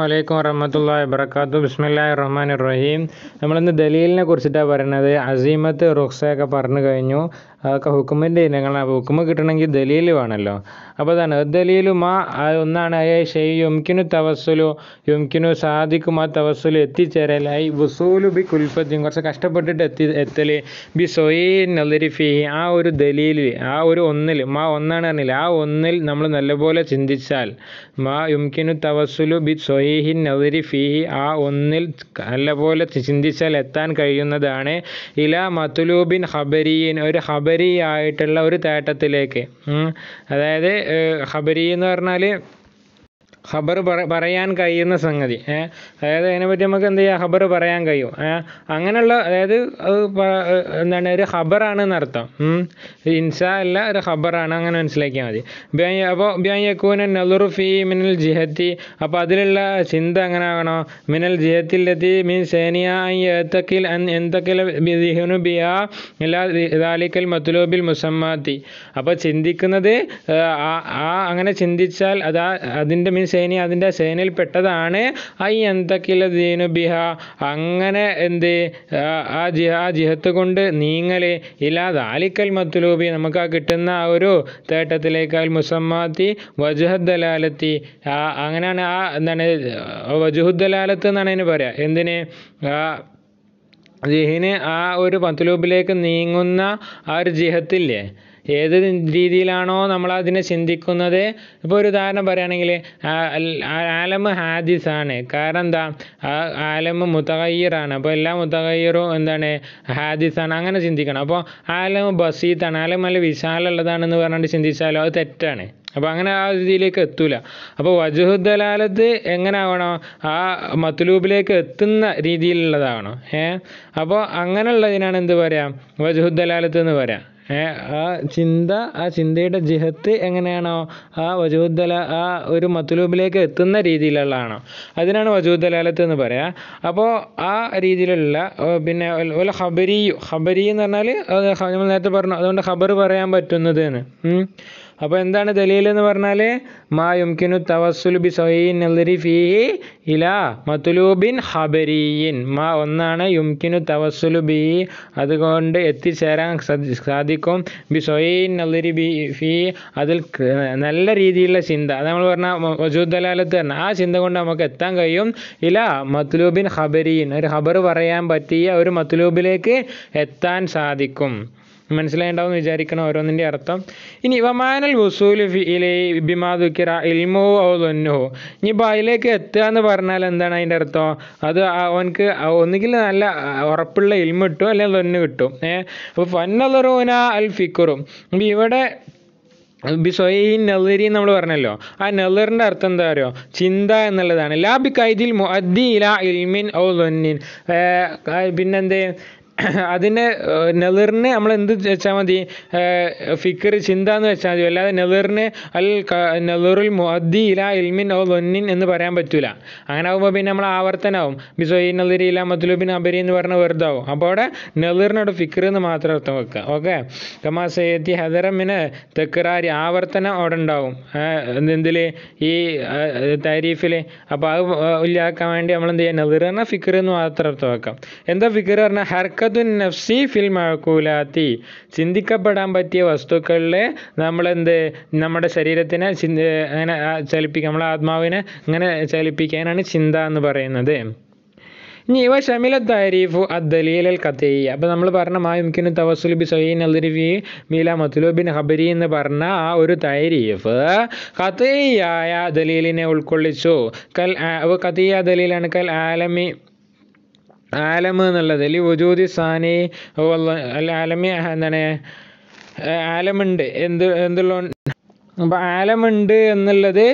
വലൈക്കും വറഹമത്തുള്ള വബർക്കാത്തു ബിസ്മില്ലാഹി റഹ്മാൻ റഹീം നമ്മളിന്ന് ദലീലിനെ കുറിച്ചിട്ടാണ് പറയുന്നത് അസീമത്ത് റുഖ്സയൊക്കെ പറഞ്ഞു കഴിഞ്ഞു ഹുക്കുമിൻ്റെ ഇനങ്ങളാണ് ഹുക്കുമ് കിട്ടണമെങ്കിൽ ദലീൽ വേണമല്ലോ അപ്പോൾ അതാണ് ദലീലു മാ ഒന്നാണ് അയ ഷെയ് യുംകിനു തവസ്സുലു യുംകിനു സാധിക്കും ആ തവസ്സുലു എത്തിച്ചേരലായി വുസൂലു ബി കുൽപ്പത്തിയും കുറച്ച് കഷ്ടപ്പെട്ടിട്ട് എത്തി എത്തൽ ബി സൊയേ ആ ഒരു ദലീൽ ആ ഒരു ഒന്നിൽ മാ ഒന്നാണ് അറിഞ്ഞില്ല ആ ഒന്നിൽ നമ്മൾ നല്ലപോലെ ചിന്തിച്ചാൽ മാ യുംകിനു തവസ്സുലു ബി സൊയീഹിൻ നദരി ഫീഹി ആ ഒന്നിൽ നല്ലപോലെ ചിന്തിച്ചാൽ എത്താൻ കഴിയുന്നതാണ് ഇല മത്തുലൂബിൻ ഹബരിയിൻ ഒരു ഹബ ഖബരിയായിട്ടുള്ള ഒരു തേട്ടത്തിലേക്ക് അതായത് ഖബരി എന്ന് പറഞ്ഞാൽ ഖബർ പറയാൻ കഴിയുന്ന സംഗതി അതായത് അതിനെപ്പറ്റി നമുക്ക് എന്ത് ചെയ്യാം ഖബർ പറയാൻ കഴിയും അങ്ങനെയുള്ള അതായത് അത് എന്താണ് ഒരു ഖബറാണ് എന്നർത്ഥം ഇൻസ അല്ല ഒരു ഖബറാണ് അങ്ങനെ മനസ്സിലാക്കിയാൽ മതി അപ്പോൾ ബിയാക്കൂന നലുറുഫി മിനൽ ജിഹത്തി അപ്പോൾ അതിലുള്ള ചിന്ത എങ്ങനെ ആകണോ മിനൽ ജിഹത്തിലെത്തി മീൻ സേനിയ എത്തക്കിൽ എന്തൊക്കെ മത്തുലോബിൽ മുസമ്മാത്തി അപ്പോൾ ചിന്തിക്കുന്നത് ആ അങ്ങനെ ചിന്തിച്ചാൽ അതാ അതിൻ്റെ മീൻസ് സേന അതിൻ്റെ സേനയിൽ പെട്ടതാണ് ഐ എന്തക്കില ദീനു ബിഹ അങ്ങനെ എന്ത് ആ ജിഹ ആ ജിഹത്ത് കൊണ്ട് നീങ്ങൽ ഇല്ലാതെ ആലിക്കൽ മത്തുലൂബി നമുക്ക് ആ കിട്ടുന്ന ആ ഒരു തേട്ടത്തിലേക്കാൽ മുസമ്മാത്തി വജുഹദ്ദലാലത്തി അങ്ങനെയാണ് ആ എന്താണ് വജുഹുദ്ദലാലത്ത് എന്നാണ് അതിന് പറയുക എന്തിന് ജിഹിന് ആ ഒരു പത്തുലൂപ്പിലേക്ക് നീങ്ങുന്ന ആ ഒരു ജിഹത്തില്ലേ ഏത് രീതിയിലാണോ നമ്മൾ അതിനെ ചിന്തിക്കുന്നത് ഇപ്പോൾ ഒരു ഉദാഹരണം പറയുകയാണെങ്കിൽ ആലം ഹാദിസാണ് കാരണം എന്താ ആലം മുത്തകയ്യറാണ് അപ്പോൾ എല്ലാ മുത്തകയ്യറും എന്താണ് ഹാദിസാണ് അങ്ങനെ ചിന്തിക്കണം അപ്പോൾ ആലം ബസീത്താണ് ആലം നല്ല വിശാലുള്ളതാണെന്ന് പറഞ്ഞുകൊണ്ട് ചിന്തിച്ചാലോ അത് തെറ്റാണ് അപ്പോൾ അങ്ങനെ ആ രീതിയിലേക്ക് എത്തൂല അപ്പോൾ വജുഹുദ്ദലാലത്ത് എങ്ങനെ ആവണം ആ മത്ലൂബിലേക്ക് എത്തുന്ന രീതിയിലുള്ളതാവണം ഏ അപ്പോൾ അങ്ങനെയുള്ളതിനാണ് എന്ത് പറയാം വജുഹുദ്ദലാലത്ത് എന്ന് പറയാം ആ ചിന്ത ആ ചിന്തയുടെ ജിഹത്ത് എങ്ങനെയാണോ ആ വജൂദ്ദല ആ ഒരു മത്ലൂബിലേക്ക് എത്തുന്ന രീതിയിലുള്ളതാണോ അതിനാണ് വജൂദ്ദലാലത്ത് എന്ന് പറയാ അപ്പോൾ ആ രീതിയിലുള്ള പിന്നെ ഓല ഹബരിയു ഹബരി എന്ന് പറഞ്ഞാൽ നമ്മൾ നേരത്തെ പറഞ്ഞു അതുകൊണ്ട് ഖബർ പറയാൻ പറ്റുന്നത് എന്ന് അപ്പോൾ എന്താണ് ദലീൽ എന്ന് പറഞ്ഞാൽ മാ യുംകിനു തവസ്സുൽ ബി സൊയിൻ എൽദരി ഫീഹി ഇലാ മത്തുലൂബിൻ ഹബരിയിൻ മാ ഒന്നാണ് യുംകിനു തവസ്സുലു ബി അതുകൊണ്ട് എത്തിച്ചേരാൻ സാധിക്കും ബി സൊയിൻ നദരി ബി ഫീ അതിൽ നല്ല രീതിയിലുള്ള ചിന്ത അത് നമ്മൾ പറഞ്ഞാൽ വജൂദ് ദലാലത്ത് തന്നെ ആ ചിന്ത കൊണ്ട് നമുക്ക് എത്താൻ കഴിയും ഇലാ മത്ലൂബിൻ ഹബരിയിൻ ഒരു ഹബർ പറയാൻ പറ്റിയ ഒരു മത്ലൂബിലേക്ക് എത്താൻ സാധിക്കും മനസ്സിലായിണ്ടാവും വിചാരിക്കണം ഓരോന്നിൻ്റെ അർത്ഥം ഇനി വമാനൽ വസൂൽ ബിമാദുക്കിറ ഇൽമോ ഔതൊന്നോ ഇനി അതിലേക്ക് എത്തുക എന്ന് പറഞ്ഞാൽ എന്താണ് അതിൻ്റെ അർത്ഥം അത് അവനക്ക് ഒന്നുകിൽ നല്ല ഉറപ്പുള്ള ഇൽമ കിട്ടും അല്ലെങ്കിൽ തൊന്ന് കിട്ടും ഏഹ് അപ്പോൾ ഫന്നലറൂന അൽ ഫിക്കുറും അപ്പോൾ ഇവിടെ ബിസൊയിൻ നെല്ലരി നമ്മൾ പറഞ്ഞല്ലോ ആ നെല്ലറിൻ്റെ അർത്ഥം എന്താ പറയുക ചിന്ത എന്നുള്ളതാണ് ലാബി കൈദിൽ മുഅദ്ദി ഇലാ ഇൽമിൻ ഔ ലൊന്നിൻ പിന്നെന്തേ അതിനെ നെളിറിനെ നമ്മൾ എന്ത് വെച്ചാൽ മതി ഫിക്കർ ചിന്ത എന്ന് വെച്ചാൽ മതി അല്ലാതെ നെളിറിനെ അൽ നെളിറിൽ മുഅദ്ദി ഇല ഇൽമിൻ ഔ ലൊന്നിൻ എന്ന് പറയാൻ പറ്റൂല അങ്ങനെ ആകുമ്പോൾ പിന്നെ നമ്മൾ ആവർത്തനാവും ബിസോയി നെളിരി ഇല മത്ലുബിൻ അബരി എന്ന് പറഞ്ഞ വെറുതാവും അപ്പോൾ അവിടെ നെളിറിനോട് ഫിക്കർ എന്ന് മാത്രം അർത്ഥം വെക്കുക ഓക്കെ സയ്യത്തി ഹദറമിന് തെക്കറാരി ആവർത്തനം അവിടെ ഉണ്ടാവും എന്തിൽ ഈ താരീഫിൽ അപ്പോൾ അത് ഇല്ലാക്കാൻ വേണ്ടി നമ്മൾ എന്ത് ചെയ്യുക നെളിറിനെ ഫിക്കർ എന്ന് മാത്രം അർത്ഥം വെക്കാം എന്താ ഫിക്കർ പറഞ്ഞാൽ ഹർക്ക ബറക്കത്തുൻ നഫ്സി ഫിൽ മഴക്കൂലാത്തി ചിന്തിക്കപ്പെടാൻ പറ്റിയ വസ്തുക്കളിലെ നമ്മളെന്ത് നമ്മുടെ ശരീരത്തിനെ ചിന്ത അങ്ങനെ ചലിപ്പിക്കുക നമ്മളെ ആത്മാവിനെ ഇങ്ങനെ ചലിപ്പിക്കാനാണ് ചിന്ത എന്ന് പറയുന്നത് ഇനി ഇവ ഷമില താരീഫു അദ്ദലീൽ അൽ അപ്പോൾ നമ്മൾ പറഞ്ഞ മാ യുംകിനു തവസുൽ ബി സഹീൻ അൽറിഫി മീല മത്തുലു ഹബരി എന്ന് പറഞ്ഞ ആ ഒരു താരീഫ് കഥയായ ദലീലിനെ ഉൾക്കൊള്ളിച്ചു കൽ കഥയ ദലീലാണ് കൽ ആലമി ആലം എന്നുള്ളത് അല്ലെങ്കിൽ വജൂദി സാനി അല്ല ആലമി എന്താണ് ആലമുണ്ട് എന്ത് എന്തുള്ള അപ്പോൾ ആലമുണ്ട് എന്നുള്ളത്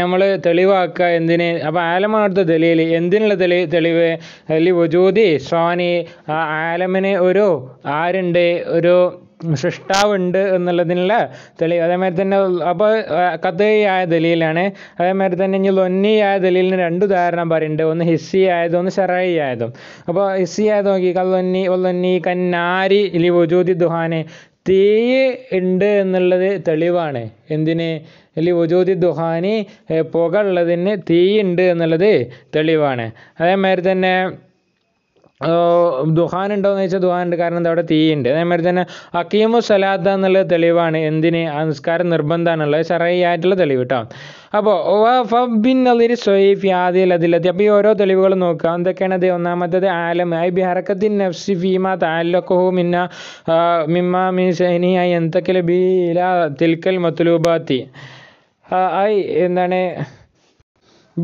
നമ്മൾ തെളിവാക്കുക എന്തിനെ അപ്പോൾ ആലമാണത്തെ ദലീൽ എന്തിനുള്ള തെളി തെളിവ് അല്ലെങ്കിൽ വജൂദി സ്വാനി ആ ആലമിനെ ഒരു ആരുണ്ട് ഒരു സൃഷ്ടാവുണ്ട് എന്നുള്ളതിനുള്ള തെളിവ് അതേമാതിരി തന്നെ അപ്പോൾ കഥയായ ദലീലാണ് അതേമാതിരി തന്നെ ഇനി ലൊന്നിയായ ദലീലിന് രണ്ട് ഉദാഹരണം പറയുന്നുണ്ട് ഒന്ന് ഹിസ്സി ആയതും ഒന്ന് ഷറായി ആയതും അപ്പോൾ ഹിസ്സി ആയത് നോക്കി കല്ലൊന്നി ഒല്ലൊന്നി കന്നാരി ലി വജൂതി ദുഹാനെ തീ ഉണ്ട് എന്നുള്ളത് തെളിവാണ് എന്തിന് അല്ലെങ്കിൽ വജൂതി ദുഹാനി പുക ഉള്ളതിന് തീ ഉണ്ട് എന്നുള്ളത് തെളിവാണ് അതേമാതിരി തന്നെ ദുഹാൻ ഉണ്ടോ ചോദിച്ചാൽ ദുഹാൻ ഉണ്ട് കാരണം എന്താ അവിടെ തീയുണ്ട് അതേമാതിരി തന്നെ അക്കീമു സലാത്ത എന്നുള്ള തെളിവാണ് എന്തിന് ആ നിസ്കാരം നിർബന്ധമാണുള്ളത് ചെറിയായിട്ടുള്ള തെളിവ് കേട്ടോ അപ്പോൾ ഫബിൻ അലിരി സൊയ്ഫ് ആദിൽ അതി അപ്പോൾ ഈ ഓരോ തെളിവുകളും നോക്കുക എന്തൊക്കെയാണത് ഒന്നാമത്തത് ആലം ഐ ബി ഹറക്കത്തിൻ നഫ്സി ഫീമ താലൊക്കഹു മിന്ന മിമ്മ മി സൈനിയായി എന്തൊക്കെ ബീല തിൽക്കൽ മത്തുലൂബാത്തി ഐ എന്താണ്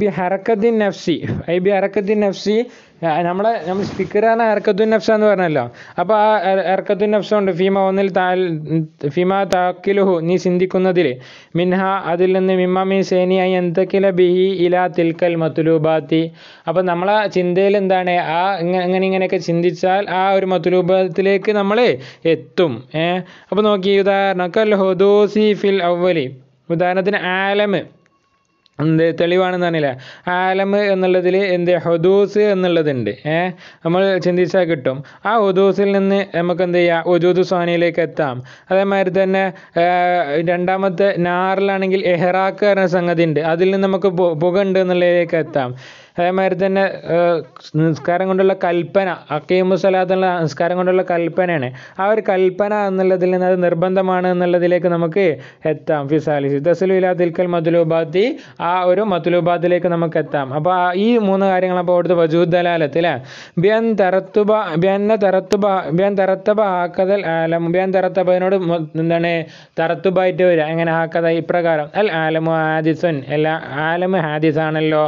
ബി ഹറക്കത്തിൻ നഫ്സി ഐ ബി ഹറക്കത്തിൻ നഫ്സി നമ്മളെ നമ്മൾ സ്റ്റിക്കറാണ് ഇറക്കത്തു നഫ്സ എന്ന് പറഞ്ഞല്ലോ അപ്പോൾ ആ ഇറക്കത്തു നഫ്സ ഉണ്ട് ഫീമ ഒന്നിൽ താൽ ഫീമ താക്കിലുഹു നീ ചിന്തിക്കുന്നതിൽ മിൻഹ അതിൽ നിന്ന് മിമ്മ മീ സേനിയായി എന്തൊക്കെ ബിഹി ഇല തിൽക്കൽ മത്തുലൂബാത്തി അപ്പോൾ നമ്മളെ ചിന്തയിൽ എന്താണ് ആ ഇങ്ങനെ ഇങ്ങനെയൊക്കെ ചിന്തിച്ചാൽ ആ ഒരു മത്തുലൂപത്തിലേക്ക് നമ്മൾ എത്തും ഏഹ് അപ്പോൾ നോക്കി ഉദാഹരണം ഫിൽ അവലി ഉദാഹരണത്തിന് ആലം എന്ത് തെളിവാണെന്ന് പറഞ്ഞില്ലേ ആലം എന്നുള്ളതിൽ എന്ത് ഹുദൂസ് എന്നുള്ളതുണ്ട് ഏഹ് നമ്മൾ ചിന്തിച്ചാൽ കിട്ടും ആ ഹുദൂസിൽ നിന്ന് നമുക്ക് എന്ത് ചെയ്യാം ഉജൂദ് സ്വാനിയിലേക്ക് എത്താം അതേമാതിരി തന്നെ രണ്ടാമത്തെ നാറിലാണെങ്കിൽ എഹ്റാക്ക് എന്ന സംഗതി ഉണ്ട് അതിൽ നിന്ന് നമുക്ക് പുക ഉണ്ട് എന്നുള്ളതിലേക്ക് എത്താം അതേമാതിരി തന്നെ നിസ്കാരം കൊണ്ടുള്ള കൽപ്പന അക്കീമു സലാത്ത് നിസ്കാരം കൊണ്ടുള്ള കൽപ്പനയാണ് ആ ഒരു കൽപ്പന എന്നുള്ളതിൽ നിന്ന് അത് നിർബന്ധമാണ് എന്നുള്ളതിലേക്ക് നമുക്ക് എത്താം ഫിസാലിസ് തസലുല ദിൽക്കൽ മതുലൂബാത്തി ആ ഒരു മതുലൂബാത്തിലേക്ക് നമുക്ക് എത്താം അപ്പോൾ ഈ മൂന്ന് കാര്യങ്ങൾ അപ്പോൾ അവിടുത്തെ വജൂദ് ദലാലത്ത് അല്ലേ ബിയൻ തറത്തുബ ബിയന്ന തറത്തുബ ബിയൻ തറത്തബ ആക്കതൽ ആലം ബിയൻ തറത്തബിനോട് എന്താണ് തറത്തുബായിട്ട് വരിക അങ്ങനെ ആക്കത ഇപ്രകാരം അൽ ആലമു ഹാദിസുൻ എല്ലാ ആലമ് ഹാദിസാണല്ലോ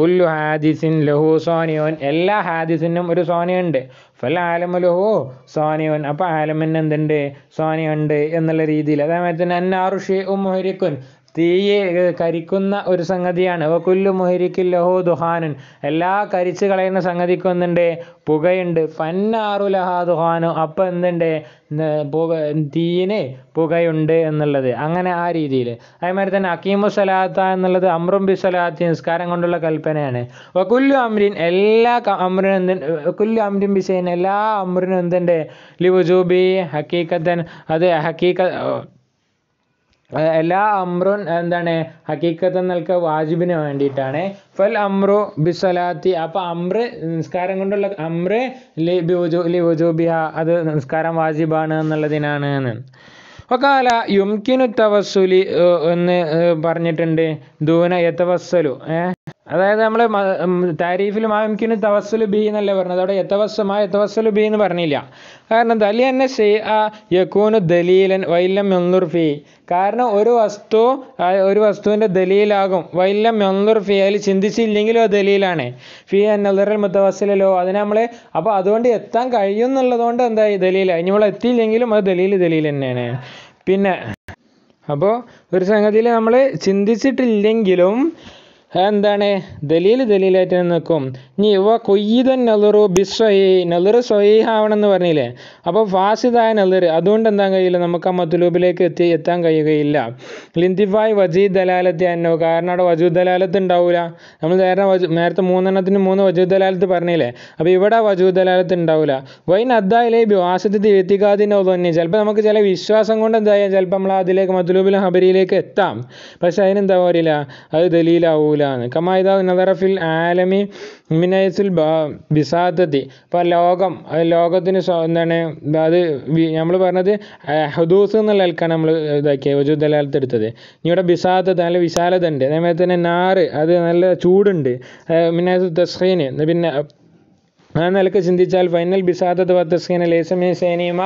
കുല്ലു ഹാ ഹാദിസിൻ ലഹു സോനിയോൻ എല്ലാ ഹാദിസിനും ഒരു സോനയുണ്ട് ഫൽ ആലമു ലഹു സോനിയോൻ അപ്പോൾ ആലമിന് എന്തുണ്ട് സോനയുണ്ട് എന്നുള്ള രീതിയിൽ അതേമാതിരി തന്നെ അന്നാറുഷി ഉം തീയെ കരിക്കുന്ന ഒരു സംഗതിയാണ് വക്കുല്ലു മുഹരിക്കിൽ ലഹോ ദുഹാനൻ എല്ലാ കരിച്ചു കളയുന്ന സംഗതിക്കും എന്തുണ്ട് പുകയുണ്ട് ഫന്നാറു ലഹാ ദുഹാനു അപ്പം എന്തുണ്ട് പുക തീയിന് പുകയുണ്ട് എന്നുള്ളത് അങ്ങനെ ആ രീതിയിൽ അതേമാതിരി തന്നെ അക്കീമു സലാത്ത എന്നുള്ളത് അമ്രും ബി സലാത്ത് നിസ്കാരം കൊണ്ടുള്ള കൽപ്പനയാണ് വക്കുല്ലു അമ്രിൻ എല്ലാ അമ്രിനും എന്ത് വക്കുല്ലു അമ്രിൻ ബിസൈൻ എല്ലാ അമ്രനും എന്തുണ്ട് ലിവുജൂബി ഹക്കീക്കത്തൻ അത് ഹക്കീക്ക എല്ലാ അമ്രുൻ എന്താണ് ഹക്കീക്കത്ത് നൽക വാജിബിന് വേണ്ടിയിട്ടാണ് ഫൽ അമ്രു ബിസ്വലാത്തി അപ്പോൾ അമ്ര നിസ്കാരം കൊണ്ടുള്ള അമ്ര ലി ബിജു ലി അത് നിസ്കാരം വാജിബാണ് എന്നുള്ളതിനാണ് ഒക്കാല യുംകിനു തവസ്സുലി എന്ന് പറഞ്ഞിട്ടുണ്ട് ദൂന യതവസ്സലു ഏഹ് അതായത് നമ്മൾ താരീഫിൽ മാമിക്കിന് തവസ്സുൽ ബി എന്നല്ലേ പറഞ്ഞത് അവിടെ യത്തവസ്സുമായ യത്തവസ്സുൽ ബി എന്ന് പറഞ്ഞില്ല കാരണം ദലി എന്നെ ആ യക്കൂനു ദലീലൻ വൈല്യം മെന്നുർഫി കാരണം ഒരു വസ്തു ഒരു വസ്തുവിൻ്റെ ദലീലാകും വൈല്യം മെന്നുർഫി അതിൽ ചിന്തിച്ചില്ലെങ്കിലും അത് ദലീലാണ് ഫി എന്നുള്ളൊരു മുത്തവസ്സിലല്ലോ അതിനെ നമ്മൾ അപ്പോൾ അതുകൊണ്ട് എത്താൻ കഴിയും എന്നുള്ളതുകൊണ്ട് എന്തായി ദലീല ഇനി നമ്മൾ എത്തിയില്ലെങ്കിലും അത് ദലീൽ ദലീൽ തന്നെയാണ് പിന്നെ അപ്പോൾ ഒരു സംഗതിയിൽ നമ്മൾ ചിന്തിച്ചിട്ടില്ലെങ്കിലും എന്താണ് ദലീൽ ദലീലായിട്ട് നിൽക്കും ഇനി ഇവ കൊയ്യതൻ നെലറു ബിസ്വഹി നെലറ് സ്വഹീഹാവണമെന്ന് പറഞ്ഞില്ലേ അപ്പോൾ ഫാസിദായ നെലറ് അതുകൊണ്ട് എന്താ കഴിയില്ല നമുക്ക് ആ മത്തുലൂബിലേക്ക് എത്തി എത്താൻ കഴിയുകയില്ല ലിന്തിഫായ് വജീദ് ദലാലത്ത് അന്നോ കാരണം അവിടെ വജൂദ് ദലാലത്ത് ഉണ്ടാവില്ല നമ്മൾ നേരെ നേരത്തെ മൂന്നെണ്ണത്തിന് മൂന്ന് വജൂദ് ദലാലത്ത് പറഞ്ഞില്ലേ അപ്പോൾ ഇവിടെ വജൂദ് ദലാലത്ത് ഉണ്ടാവില്ല വൈൻ അദ്ദേഹം വാസത്തിൽ തിരുത്തിക്കാതിനോ തന്നെ ചിലപ്പോൾ നമുക്ക് ചില വിശ്വാസം കൊണ്ട് എന്തായാലും ചിലപ്പോൾ നമ്മൾ അതിലേക്ക് മത്തുലൂബിലും ഹബരിയിലേക്ക് എത്താം പക്ഷെ അതിനെന്താ പറയില്ല അത് ദലീലാവൂല ചെയ്തതാണ് കമായിത നദറഫിൽ ആലമി മിനയസുൽ ബിസാദത്തി അപ്പോൾ ലോകം ലോകത്തിന് എന്താണ് അത് നമ്മൾ പറഞ്ഞത് ഹദൂസ് എന്നുള്ള നിലക്കാണ് നമ്മൾ ഇതാക്കിയത് വജുദലാലത്ത് എടുത്തത് ഇനി ഇവിടെ ബിസാദത്ത് നല്ല വിശാലത ഉണ്ട് അതേമാതിരി തന്നെ നാറ് അത് നല്ല ചൂടുണ്ട് മിനയസുൽ തസ്ഹീന് പിന്നെ ആ നിലക്ക് ചിന്തിച്ചാൽ ഫൈനൽ ബിസാദ വത്തസ്കീന ലേസമി സേനീമ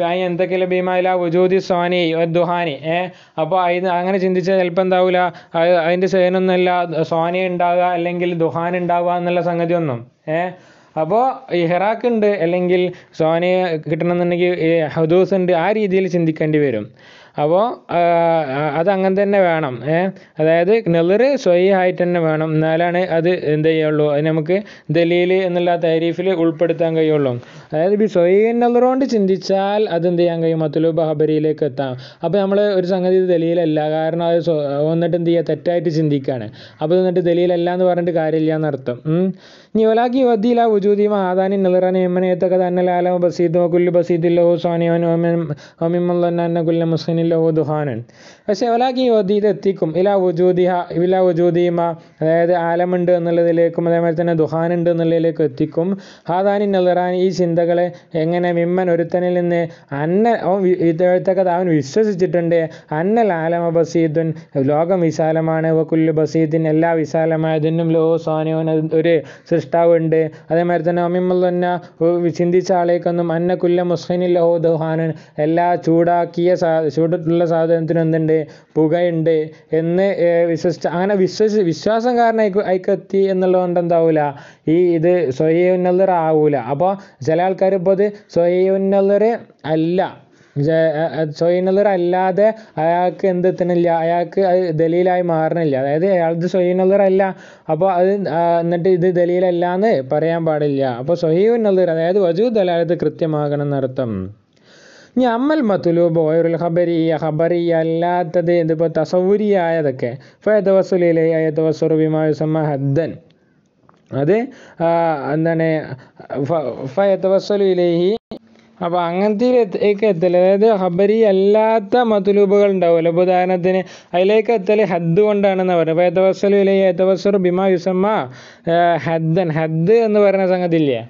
ബായി എന്തൊക്കെയല്ല വജൂദി സോനി ദുഹാനി ഏ അപ്പോൾ അതിന് അങ്ങനെ ചിന്തിച്ചാൽ ചിലപ്പോൾ എന്താവില്ല അതിൻ്റെ സേനൊന്നുമല്ല സ്വാനി ഉണ്ടാവുക അല്ലെങ്കിൽ ദുഹാൻ ഉണ്ടാവുക എന്നുള്ള സംഗതിയൊന്നും ഏ അപ്പോൾ ഈ ഹെറാക്ക് ഉണ്ട് അല്ലെങ്കിൽ സ്വാനിയെ കിട്ടണമെന്നുണ്ടെങ്കിൽ ഹദൂസ് ഉണ്ട് ആ രീതിയിൽ ചിന്തിക്കേണ്ടി വരും അപ്പോൾ അതങ്ങനെ തന്നെ വേണം അതായത് നെളിറ് ആയിട്ട് തന്നെ വേണം എന്നാലാണ് അത് എന്ത് ചെയ്യുള്ളൂ അത് നമുക്ക് ദലീൽ എന്നുള്ള തരീഫിൽ ഉൾപ്പെടുത്താൻ കഴിയുള്ളൂ അതായത് ബി സ്വൈഹൻ കൊണ്ട് ചിന്തിച്ചാൽ അത് എന്ത് ചെയ്യാൻ കഴിയും മത്തുലൂബ് ഹബരിയിലേക്ക് എത്താം അപ്പോൾ നമ്മൾ ഒരു സംഗതി ദലീലല്ല കാരണം അത് വന്നിട്ട് എന്ത് ചെയ്യുക തെറ്റായിട്ട് ചിന്തിക്കുകയാണ് അപ്പോൾ എന്നിട്ട് ദലീലല്ല എന്ന് പറഞ്ഞിട്ട് കാര്യമില്ല എന്നർത്ഥം നിവലാക്കി വദ്ദീല വുജൂദി മഹാദാനി നിലറന എമ്മനേത്തക തന്നെ ലാലമ ബസീദ് കുല്ലു ബസീദില്ലോ സ്വാനിയോൻ ഒമിമുല്ലന്ന കുല്ല മുസ്ലിനില്ലോ ദുഹാനൻ പക്ഷേ നിവലാക്കി വദ്ദി ഇത് എത്തിക്കും ഇലാ വുജൂദിഹ ഇലാ വുജൂദിമ അതായത് ആലമുണ്ട് എന്നുള്ളതിലേക്കും അതേമാതിരി തന്നെ ദുഹാനുണ്ട് എന്നുള്ളതിലേക്ക് എത്തിക്കും ഹാദാനി നിലറാൻ ഈ ചിന്തകളെ എങ്ങനെ മിമ്മൻ ഒരുത്തനിൽ നിന്ന് അന്ന ഇതേത്തക്കത് അവൻ വിശ്വസിച്ചിട്ടുണ്ട് അന്ന ലാലമ ബസീദുൻ ലോകം വിശാലമാണ് വ കുല്ലു ബസീദിൻ എല്ലാ വിശാലമായതിനും ലോ സ്വാനിയോൻ ഒരു സൃഷ്ടാവുണ്ട് അതേമാതിരി തന്നെ അമിമുല്ലന്ന ചിന്തിച്ച ആളേക്കൊന്നും അന്ന കുല്ല മുസ്ലിനിൽ ഓദുഹാനൻ എല്ലാ ചൂടാക്കിയ ചൂടുള്ള സാധനത്തിനും എന്തുണ്ട് പുകയുണ്ട് എന്ന് വിശ്വസിച്ച അങ്ങനെ വിശ്വസി വിശ്വാസം കാരണം എന്നുള്ളത് കൊണ്ട് എന്താവൂല ഈ ഇത് ഉന്നതർ ആവൂല അപ്പോൾ ചില ആൾക്കാർ ഇപ്പോൾ ഇത് സ്വയന്നല്ലർ അല്ല അല്ലാതെ അയാൾക്ക് എന്ത് എത്തണില്ല അയാൾക്ക് അത് ദലീലായി മാറണില്ല അതായത് അയാളത് അല്ല അപ്പോൾ അത് എന്നിട്ട് ഇത് ദലീലല്ല എന്ന് പറയാൻ പാടില്ല അപ്പോൾ സ്വഹീഹുന്നതർ അതായത് വജൂദ് ദലാലത്ത് കൃത്യമാകണം എന്നർത്ഥം ഇനി അമ്മൽ മത്തുലൂബ് ഓയറുൽ ഖബരിയ ഖബറിയ അല്ലാത്തത് ഇതിപ്പോൾ തസൗരിയായതൊക്കെ ഫയതവസുലിലയ തവസുറുബിമായുസമ്മ ഹദ്ദൻ അത് എന്താണ് ഫയതവസുലിലേഹി അപ്പോൾ അങ്ങനത്തേക്ക് എത്തൽ അതായത് ഖബരി അല്ലാത്ത മത്തുലൂബുകൾ ഉണ്ടാവുമല്ലോ അപ്പോൾ ഉദാഹരണത്തിന് അതിലേക്ക് എത്തൽ ഹദ് കൊണ്ടാണെന്ന് പറഞ്ഞു അപ്പോൾ ഏത്തവസലു ഇല്ലേ ഏത്തവസർ ബിമ യുസമ്മ ഹദ്ദൻ ഹദ് എന്ന് പറയുന്ന സംഗതി ഇല്ലേ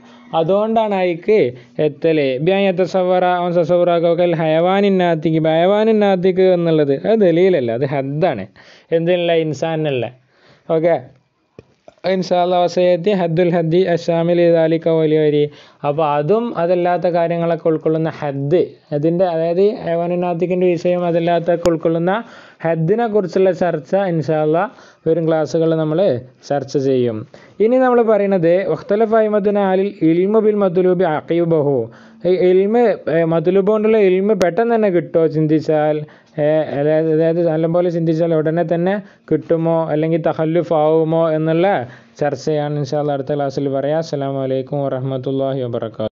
അതുകൊണ്ടാണ് അയക്ക് എത്തല് ബിയാത്ത സവറ ഓൻ സസവറാക്കൽ ഹയവാനിന്നാത്തിക്ക് ഹയവാനിന്നാത്തിക്ക് എന്നുള്ളത് അത് ദലീലല്ല അത് ഹദ്ദാണ് എന്തിനുള്ള ഇൻസാനല്ല ഓക്കെ ഇൻഷാല്ല വസയത്തി ഹദ്ദുൽ ഹദ്ദി അഷാമിൽ ഇതാലിക്ക വരി അപ്പോൾ അതും അതല്ലാത്ത കാര്യങ്ങളൊക്കെ ഉൾക്കൊള്ളുന്ന ഹദ് അതിൻ്റെ അതായത് ഏവാനുനാത്തിക്കിൻ്റെ വിഷയം അതല്ലാത്ത ഉൾക്കൊള്ളുന്ന ഹദ്ദിനെ കുറിച്ചുള്ള ചർച്ച ഇൻഷാല്ല വരും ക്ലാസ്സുകളിൽ നമ്മൾ ചർച്ച ചെയ്യും ഇനി നമ്മൾ പറയുന്നത് വഖ്തലഫൈമദിന ആലിൽ ഇൽമു ബിൽ മധുലൂബി അക്കീബഹു ഇൽമ് മധുലൂബ് കൊണ്ടുള്ള ഇൽമ് പെട്ടെന്ന് തന്നെ കിട്ടുമോ ചിന്തിച്ചാൽ അതായത് അതായത് പോലെ ചിന്തിച്ചാൽ ഉടനെ തന്നെ കിട്ടുമോ അല്ലെങ്കിൽ തഹല്ലുഫാവുമോ എന്നുള്ള ചർച്ചയാണ് ഇൻഷാല്ല അടുത്ത ക്ലാസ്സിൽ പറയാം അസ്സാം വലൈക്കും വാഹമത്തല്ലാഹി വാബർക്കാത്തു